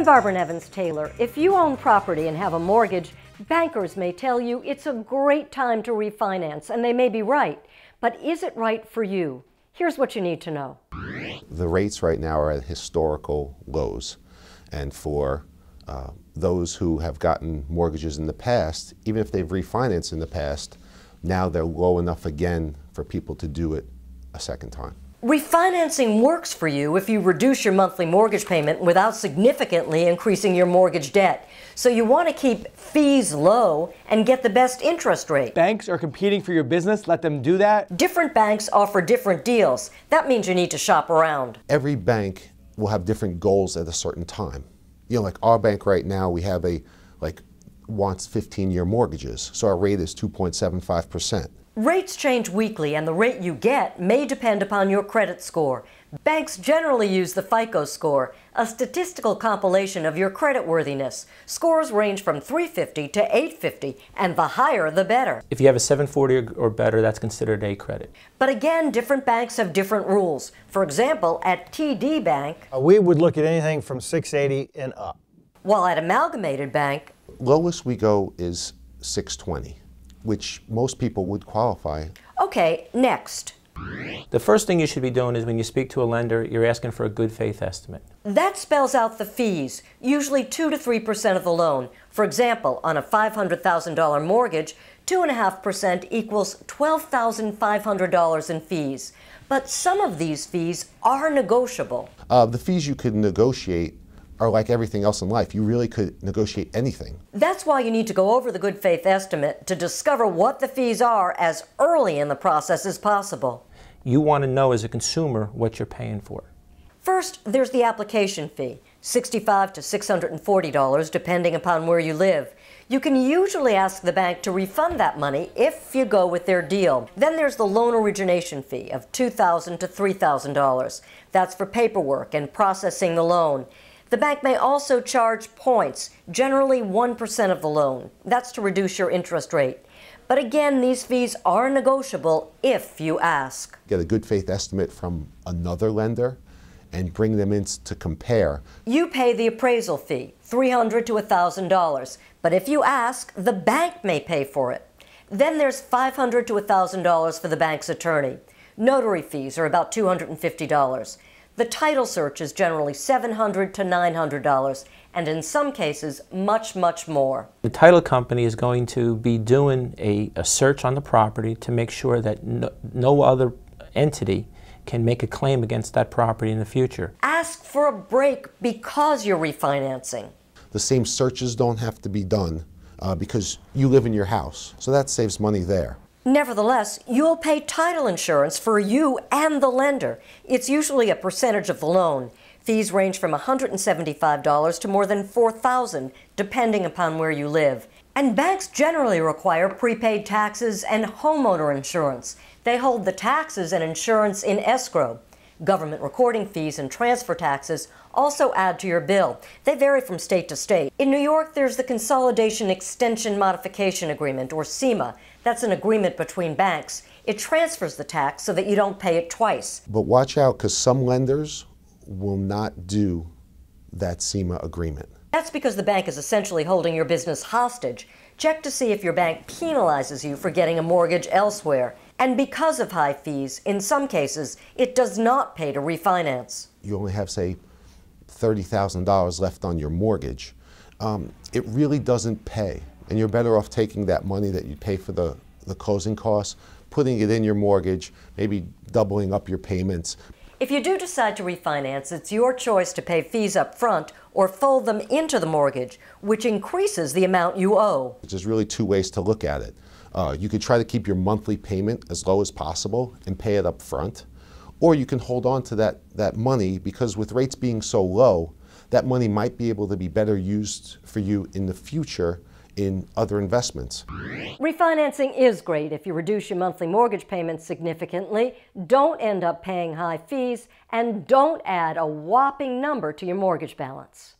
I'm Barbara Nevins Taylor. If you own property and have a mortgage, bankers may tell you it's a great time to refinance, and they may be right. But is it right for you? Here's what you need to know. The rates right now are at historical lows. And for uh, those who have gotten mortgages in the past, even if they've refinanced in the past, now they're low enough again for people to do it a second time. Refinancing works for you if you reduce your monthly mortgage payment without significantly increasing your mortgage debt. So you want to keep fees low and get the best interest rate. Banks are competing for your business. Let them do that. Different banks offer different deals. That means you need to shop around. Every bank will have different goals at a certain time. You know, like our bank right now, we have a like wants 15 year mortgages. So our rate is 2.75%. Rates change weekly, and the rate you get may depend upon your credit score. Banks generally use the FICO score, a statistical compilation of your creditworthiness. Scores range from 350 to 850, and the higher the better. If you have a 740 or better, that's considered A credit. But again, different banks have different rules. For example, at TD Bank, uh, we would look at anything from 680 and up. While at Amalgamated Bank, lowest we go is 620 which most people would qualify. Okay, next. The first thing you should be doing is when you speak to a lender, you're asking for a good faith estimate. That spells out the fees, usually 2 to 3% of the loan. For example, on a $500,000 mortgage, 2.5% equals $12,500 in fees. But some of these fees are negotiable. Uh, the fees you could negotiate are like everything else in life. You really could negotiate anything. That's why you need to go over the good faith estimate to discover what the fees are as early in the process as possible. You want to know as a consumer what you're paying for. First, there's the application fee, $65 to $640 depending upon where you live. You can usually ask the bank to refund that money if you go with their deal. Then there's the loan origination fee of $2,000 to $3,000. That's for paperwork and processing the loan. The bank may also charge points, generally 1% of the loan. That's to reduce your interest rate. But again, these fees are negotiable if you ask. Get a good faith estimate from another lender and bring them in to compare. You pay the appraisal fee, $300 to $1,000. But if you ask, the bank may pay for it. Then there's $500 to $1,000 for the bank's attorney. Notary fees are about $250. The title search is generally $700 to $900, and in some cases, much, much more. The title company is going to be doing a, a search on the property to make sure that no, no other entity can make a claim against that property in the future. Ask for a break because you're refinancing. The same searches don't have to be done uh, because you live in your house, so that saves money there. Nevertheless, you'll pay title insurance for you and the lender. It's usually a percentage of the loan. Fees range from $175 to more than $4,000, depending upon where you live. And banks generally require prepaid taxes and homeowner insurance. They hold the taxes and insurance in escrow. Government recording fees and transfer taxes also add to your bill. They vary from state to state. In New York, there's the Consolidation Extension Modification Agreement, or SEMA. That's an agreement between banks. It transfers the tax so that you don't pay it twice. But watch out, because some lenders will not do that SEMA agreement. That's because the bank is essentially holding your business hostage. Check to see if your bank penalizes you for getting a mortgage elsewhere. And because of high fees, in some cases, it does not pay to refinance. You only have, say, $30,000 left on your mortgage. Um, it really doesn't pay. And you're better off taking that money that you pay for the, the closing costs, putting it in your mortgage, maybe doubling up your payments. If you do decide to refinance, it's your choice to pay fees up front or fold them into the mortgage, which increases the amount you owe. There's really two ways to look at it. Uh, you could try to keep your monthly payment as low as possible and pay it up front, or you can hold on to that, that money because with rates being so low, that money might be able to be better used for you in the future in other investments. Refinancing is great if you reduce your monthly mortgage payments significantly, don't end up paying high fees, and don't add a whopping number to your mortgage balance.